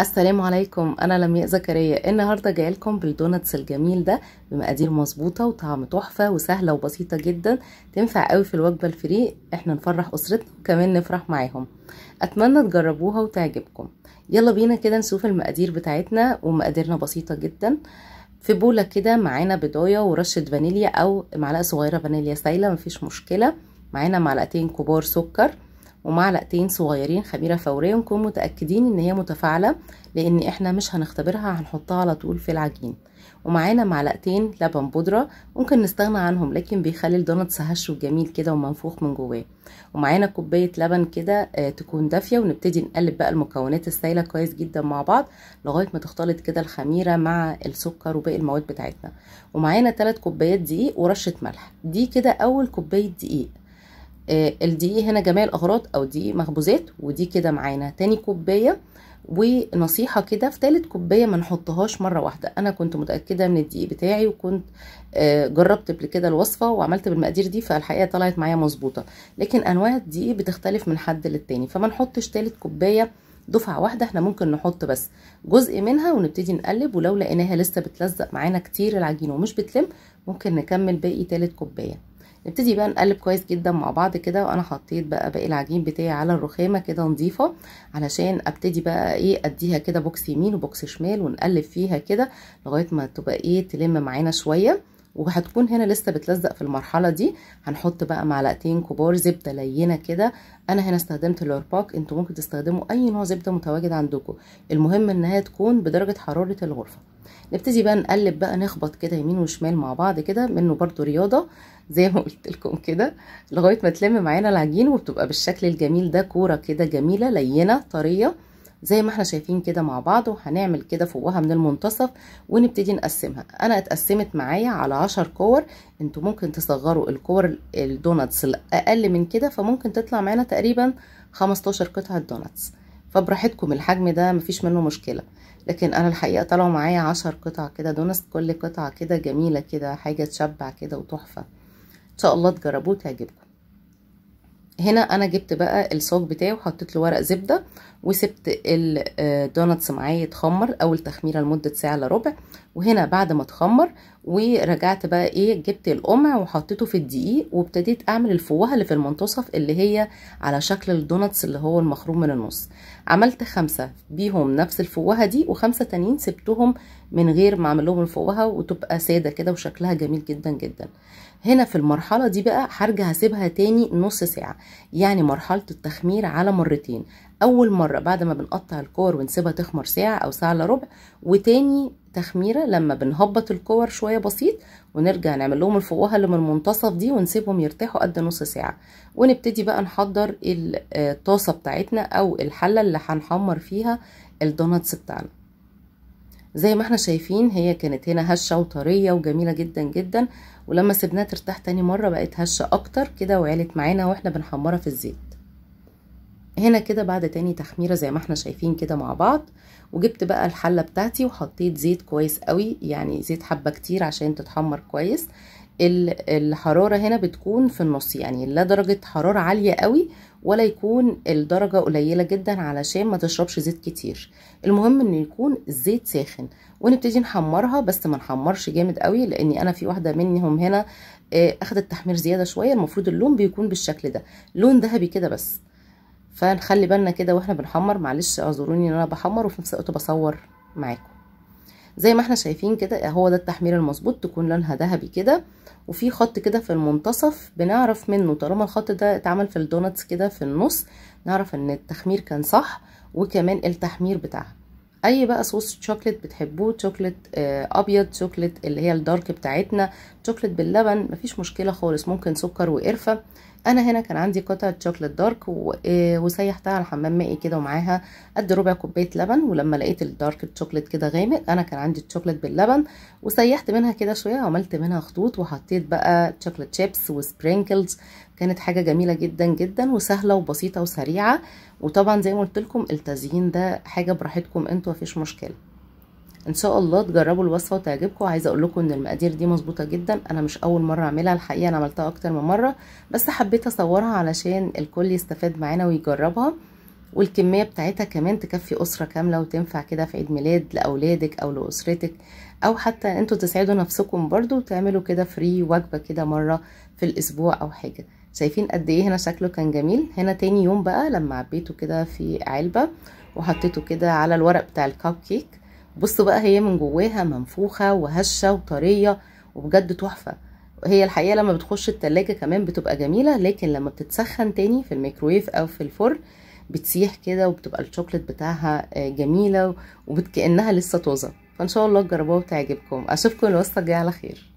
السلام عليكم انا لمياء زكريا النهارده جايلكم بالدوناتس الجميل ده بمقادير مظبوطه وطعم تحفه وسهله وبسيطه جدا تنفع قوي في الوجبه الفري احنا نفرح اسرتنا وكمان نفرح معاهم اتمنى تجربوها وتعجبكم يلا بينا كده نشوف المقادير بتاعتنا ومقاديرنا بسيطه جدا في بوله كده معانا بضايه ورشه فانيليا او معلقه صغيره فانيليا سايله مفيش مشكله معانا معلقتين كبار سكر ومعلقتين صغيرين خميره فوريه ونكون متاكدين ان هي متفاعله لان احنا مش هنختبرها هنحطها على طول في العجين ومعانا معلقتين لبن بودره ممكن نستغنى عنهم لكن بيخلي الدونتس هش وجميل كده ومنفوخ من جواه ومعانا كوبايه لبن كده آه تكون دافيه ونبتدي نقلب بقى المكونات السائله كويس جدا مع بعض لغايه ما تختلط كده الخميره مع السكر وباقي المواد بتاعتنا ومعانا 3 كوبايات دقيق ورشه ملح دي كده اول كوبايه دقيق آه، الدقيق هنا جميع الاغراض او دي مخبوزات ودي كده معانا تاني كوبايه ونصيحه كده في تالت كوبايه ما نحطهاش مره واحده انا كنت متاكده من الدقيق بتاعي وكنت آه، جربت قبل كده الوصفه وعملت بالمقادير دي فالحقيقه طلعت معايا مظبوطه لكن انواع الدقيق بتختلف من حد للتاني فما نحطش تالت كوبايه دفعه واحده احنا ممكن نحط بس جزء منها ونبتدي نقلب ولو لقيناها لسه بتلزق معانا كتير العجينه ومش بتلم ممكن نكمل باقي تالت كوبايه نبتدي بقى نقلب كويس جدا مع بعض كده وانا حطيت بقى باقي العجين بتاعي على الرخامه كده نظيفه علشان ابتدي بقى ايه اديها كده بوكس يمين وبوكس شمال ونقلب فيها كده لغايه ما تبقى ايه تلم معانا شويه وهتكون هنا لسه بتلزق في المرحله دي هنحط بقى معلقتين كبار زبده لينه كده انا هنا استخدمت الارباك انتوا ممكن تستخدموا اي نوع زبده متواجد عندكم المهم انها تكون بدرجه حراره الغرفه نبتدي بقى نقلب بقى نخبط كده يمين وشمال مع بعض كده منه برضو رياضه زي ما قلت لكم كده لغايه ما تلم معانا العجين وبتبقى بالشكل الجميل ده كوره كده جميله لينه طريه زي ما احنا شايفين كده مع بعض وهنعمل كده فوقها من المنتصف ونبتدي نقسمها انا اتقسمت معايا على عشر كور انتوا ممكن تصغروا الكور الدوناتس الاقل من كده فممكن تطلع معانا تقريبا 15 قطعه دوناتس فبراحتكم الحجم ده مفيش منه مشكله لكن انا الحقيقه طلعوا معايا عشر قطع كده دوناتس كل قطعه كده جميله كده حاجه تشبع كده وتحفه ان شاء الله تجربوه تعجبكم هنا انا جبت بقى الصاج بتاعي وحطيت له ورق زبده وسبت الدوناتس آه، معايا يتخمر اول تخميره لمده ساعه الا ربع وهنا بعد ما اتخمر ورجعت بقى ايه جبت القمع وحطيته في الدقيق وابتديت اعمل الفوهه اللي في المنتصف اللي هي على شكل الدوناتس اللي هو المخروم من النص عملت خمسه بيهم نفس الفوهه دي وخمسه تانيين سبتهم من غير ما اعمل لهم الفوهه وتبقى ساده كده وشكلها جميل جدا جدا هنا في المرحله دي بقى هرجع اسيبها تاني نص ساعه يعني مرحله التخمير على مرتين اول مره بعد ما بنقطع الكور ونسيبها تخمر ساعه او ساعه الا ربع وتاني تخميره لما بنهبط الكور شويه بسيط ونرجع نعمل لهم الفوهه اللي من المنتصف دي ونسيبهم يرتاحوا قد نص ساعه ونبتدي بقى نحضر الطاسه آه، بتاعتنا او الحله اللي هنحمر فيها الدوناتس بتاعنا زي ما احنا شايفين هي كانت هنا هشه وطريه وجميله جدا جدا ولما سيبناها ترتاح تاني مره بقت هشه اكتر كده وعلت معانا واحنا بنحمرها في الزيت هنا كده بعد تاني تخميره زي ما احنا شايفين كده مع بعض وجبت بقى الحله بتاعتي وحطيت زيت كويس قوي يعني زيت حبه كتير عشان تتحمر كويس الحراره هنا بتكون في النص يعني لا درجه حراره عاليه قوي ولا يكون الدرجه قليله جدا علشان ما تشربش زيت كتير المهم ان يكون الزيت ساخن ونبتدي نحمرها بس ما نحمرش جامد قوي لاني انا في واحده منهم هنا آه، اخدت تحمير زياده شويه المفروض اللون بيكون بالشكل ده لون ذهبي كده بس فنخلي بالنا كده واحنا بنحمر معلش اعذروني ان انا بحمر وفي نفس الوقت بصور معاكم زي ما احنا شايفين كده هو ده التحمير المظبوط تكون لونها ذهبي كده وفي خط كده في المنتصف بنعرف منه طالما الخط ده اتعمل في الدوناتس كده في النص نعرف ان التحمير كان صح وكمان التحمير بتاعها اي بقى صوص شوكليت بتحبوه شوكليت آه ابيض شوكليت اللي هي الدارك بتاعتنا شوكليت باللبن مفيش مشكله خالص ممكن سكر وقرفه انا هنا كان عندي قطعه شوكليت دارك آه، وسيحتها على حمام مائي كده ومعاها قد ربع كوبايه لبن ولما لقيت الدارك شوكليت كده غامق انا كان عندي الشوكليت باللبن وسيحت منها كده شويه وعملت منها خطوط وحطيت بقى شوكليت شيبس وسبرينكلز كانت حاجه جميله جدا جدا وسهله وبسيطه وسريعه وطبعا زي ما قلت لكم التزيين ده حاجه براحتكم انتوا مفيش مشكله ان شاء الله تجربوا الوصفه وتعجبكم عايزه اقول لكم ان المقادير دي مظبوطه جدا انا مش اول مره اعملها الحقيقه انا عملتها اكتر من مره بس حبيت اصورها علشان الكل يستفاد معانا ويجربها والكميه بتاعتها كمان تكفي اسره كامله وتنفع كده في عيد ميلاد لاولادك او لاسرتك او حتى انتوا تسعدوا نفسكم برضو وتعملوا كده فري وجبه كده مره في الاسبوع او حاجه شايفين قد ايه هنا شكله كان جميل هنا تاني يوم بقى لما عبيته كده في علبه وحطيته كده على الورق بتاع الكب كيك بصوا بقى هي من جواها منفوخه وهشه وطريه وبجد تحفه هي الحقيقه لما بتخش التلاجة كمان بتبقى جميله لكن لما بتتسخن تاني في الميكرويف او في الفرن بتسيح كده وبتبقى الشوكليت بتاعها آه، جميله وكانها لسه طازه فان شاء الله تجربوها وتعجبكم اشوفكم الوصفه الجايه على خير